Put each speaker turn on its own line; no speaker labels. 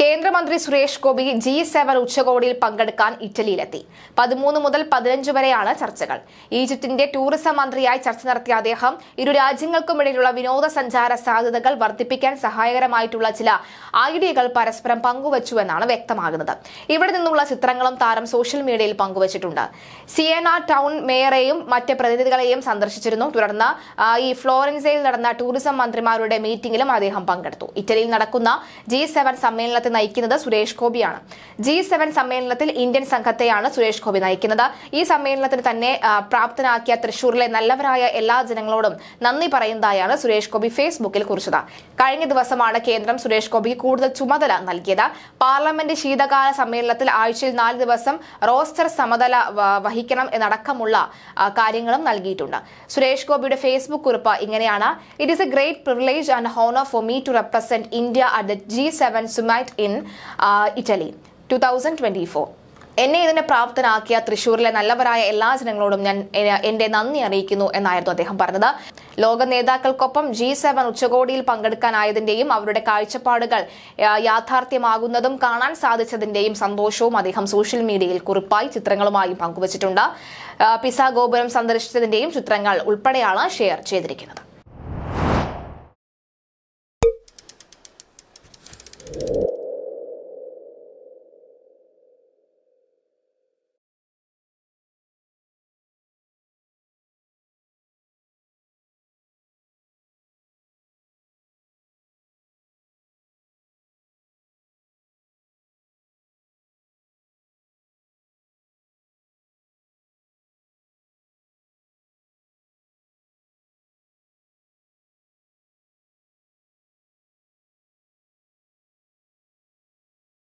കേന്ദ്രമന്ത്രി Suresh Gopi G seven ഉച്ചകോടിയിൽ പങ്കെടുക്കാൻ ഇറ്റലിയിലെത്തി പതിമൂന്ന് മുതൽ പതിനഞ്ച് വരെയാണ് ചർച്ചകൾ ഈജിപ്തിന്റെ ടൂറിസം മന്ത്രിയായി ചർച്ച നടത്തിയ അദ്ദേഹം ഇരു രാജ്യങ്ങൾക്കുമിടയിലുള്ള വിനോദസഞ്ചാര സാധ്യതകൾ വർദ്ധിപ്പിക്കാൻ സഹായകരമായിട്ടുള്ള ചില ഐഡിയകൾ പരസ്പരം പങ്കുവച്ചുവെന്നാണ് വ്യക്തമാകുന്നത് ഇവിടെ നിന്നുള്ള ചിത്രങ്ങളും താരം സോഷ്യൽ മീഡിയയിൽ പങ്കുവച്ചിട്ടുണ്ട് സിയന ടൗൺ മേയറെയും മറ്റ് പ്രതിനിധികളെയും സന്ദർശിച്ചിരുന്നു തുടർന്ന് ഈ ഫ്ലോറൻസയിൽ നടന്ന ടൂറിസം മന്ത്രിമാരുടെ മീറ്റിംഗിലും അദ്ദേഹം പങ്കെടുത്തു ഇറ്റലിയിൽ നടക്കുന്ന ജി സെവൻ സമ്മേളനത്തെ നയിക്കുന്നത് സുരേഷ് ഗോപിയാണ് ജി സെവൻ സമ്മേളനത്തിൽ ഇന്ത്യൻ സംഘത്തെയാണ് സുരേഷ് ഗോപി നയിക്കുന്നത് ഈ സമ്മേളനത്തിന് തന്നെ പ്രാപ്തനാക്കിയ തൃശൂരിലെ നല്ലവരായ എല്ലാ ജനങ്ങളോടും നന്ദി പറയുന്നതായാണ് സുരേഷ് ഗോപി ഫേസ്ബുക്കിൽ കുറിച്ചത് കഴിഞ്ഞ ദിവസമാണ് കേന്ദ്രം സുരേഷ് ഗോപിക്ക് കൂടുതൽ ചുമതല നൽകിയത് പാർലമെന്റ് ശീതകാല സമ്മേളനത്തിൽ ആഴ്ചയിൽ നാല് ദിവസം റോസ്റ്റർ സമതല വഹിക്കണം എന്നടക്കമുള്ള കാര്യങ്ങളും നൽകിയിട്ടുണ്ട് സുരേഷ് ഗോപിയുടെ ഫേസ്ബുക്ക് കുറിപ്പ് ഇങ്ങനെയാണ് it is a great privilege and honour for me to represent India at the G seven summit in Italy two thousand twenty four എന്നെ ഇതിനെ പ്രാപ്തനാക്കിയ തൃശ്ശൂരിലെ നല്ലവരായ എല്ലാ ജനങ്ങളോടും ഞാൻ എന്റെ നന്ദി അറിയിക്കുന്നു എന്നായിരുന്നു അദ്ദേഹം പറഞ്ഞത് ലോക നേതാക്കൾക്കൊപ്പം ജി സെവൻ ഉച്ചകോടിയിൽ പങ്കെടുക്കാനായതിന്റെയും അവരുടെ കാഴ്ചപ്പാടുകൾ യാഥാർത്ഥ്യമാകുന്നതും കാണാൻ സാധിച്ചതിന്റെയും സന്തോഷവും അദ്ദേഹം സോഷ്യൽ മീഡിയയിൽ കുറിപ്പായി ചിത്രങ്ങളുമായും പങ്കുവച്ചിട്ടുണ്ട് പിസ ഗോപുരം സന്ദർശിച്ചതിന്റെയും ചിത്രങ്ങൾ ഉൾപ്പെടെയാണ് ഷെയർ ചെയ്തിരിക്കുന്നത്